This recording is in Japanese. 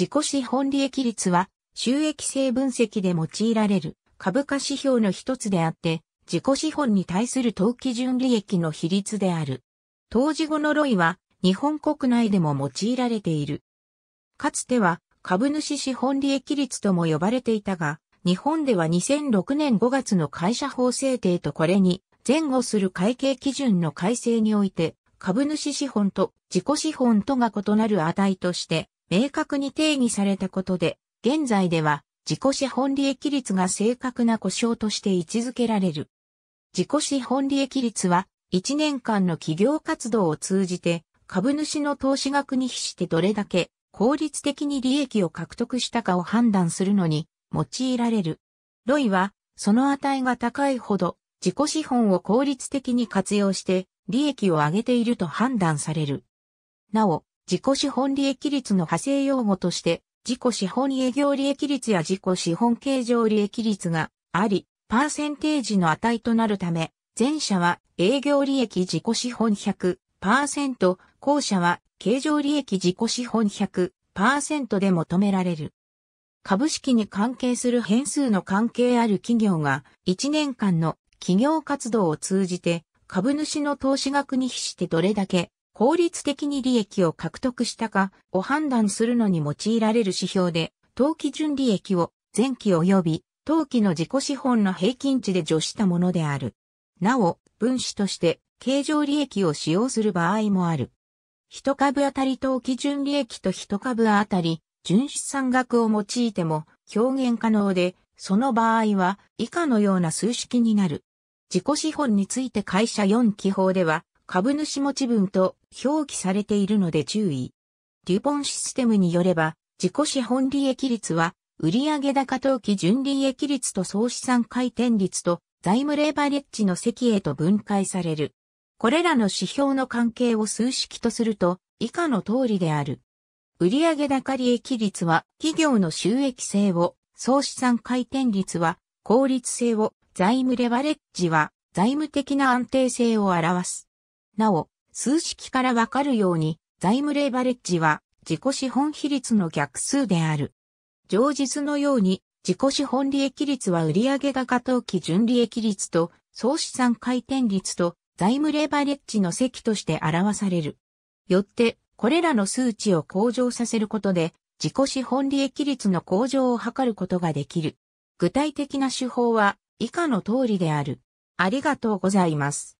自己資本利益率は収益性分析で用いられる株価指標の一つであって、自己資本に対する投機純利益の比率である。当時後のロイは日本国内でも用いられている。かつては株主資本利益率とも呼ばれていたが、日本では2006年5月の会社法制定とこれに前後する会計基準の改正において、株主資本と自己資本とが異なる値として明確に定義されたことで、現在では自己資本利益率が正確な故障として位置づけられる。自己資本利益率は、1年間の企業活動を通じて、株主の投資額に比してどれだけ効率的に利益を獲得したかを判断するのに用いられる。ロイは、その値が高いほど自己資本を効率的に活用して利益を上げていると判断される。なお、自己資本利益率の派生用語として、自己資本営業利益率や自己資本形状利益率があり、パーセンテージの値となるため、前者は営業利益自己資本100%、後者は経常利益自己資本100%で求められる。株式に関係する変数の関係ある企業が1年間の企業活動を通じて株主の投資額に比してどれだけ効率的に利益を獲得したかを判断するのに用いられる指標で、当期純利益を前期及び当期の自己資本の平均値で除したものである。なお、分子として経常利益を使用する場合もある。一株当たり当基純利益と一株当たり純資産額を用いても表現可能で、その場合は以下のような数式になる。自己資本について会社4基法では、株主持ち分と表記されているので注意。デュポンシステムによれば、自己資本利益率は、売上高当期純利益率と総資産回転率と財務レバレッジの積へと分解される。これらの指標の関係を数式とすると、以下の通りである。売上高利益率は企業の収益性を、総資産回転率は効率性を、財務レバレッジは財務的な安定性を表す。なお、数式からわかるように、財務レバレッジは自己資本比率の逆数である。上述のように、自己資本利益率は売上高当期純利益率と、総資産回転率と、財務レバレッジの積として表される。よって、これらの数値を向上させることで、自己資本利益率の向上を図ることができる。具体的な手法は以下の通りである。ありがとうございます。